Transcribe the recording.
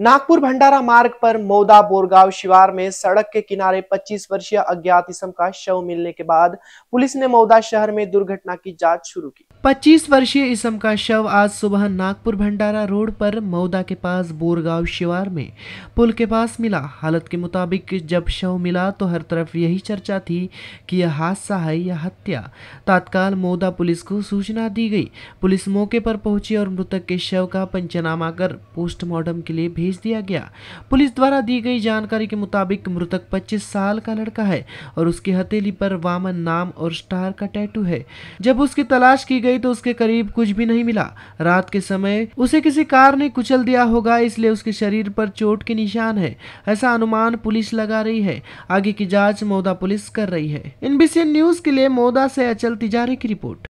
नागपुर भंडारा मार्ग पर मोदा बोरगांव शिवार में सड़क के किनारे 25 वर्षीय अज्ञात इसम का शव मिलने के बाद पुलिस ने मोदा शहर में दुर्घटना की जांच शुरू की 25 वर्षीय इसम का शव आज सुबह नागपुर भंडारा रोड पर मौदा के पास बोरगांव शिवार में पुल के पास मिला हालत के मुताबिक जब शव मिला तो हर तरफ यही चर्चा थी कि यह हादसा है या हत्या तत्काल मौदा पुलिस को सूचना दी गई पुलिस मौके पर पहुंची और मृतक के शव का पंचनामा कर पोस्टमार्टम के लिए भेज दिया गया पुलिस द्वारा दी गई जानकारी के मुताबिक मृतक 25 साल का लड़का है और उसकी हथेली पर वामन नाम और स्टार का टैटू है जब उसकी तलाश की गई तो उसके करीब कुछ भी नहीं मिला रात के समय उसे किसी कार ने कुचल दिया होगा इसलिए उसके शरीर पर चोट के निशान है ऐसा अनुमान पुलिस लगा रही है आगे की जाँच मोदा पुलिस कर रही है एनबीसी न्यूज के लिए मौदा से अचल तिजारी की रिपोर्ट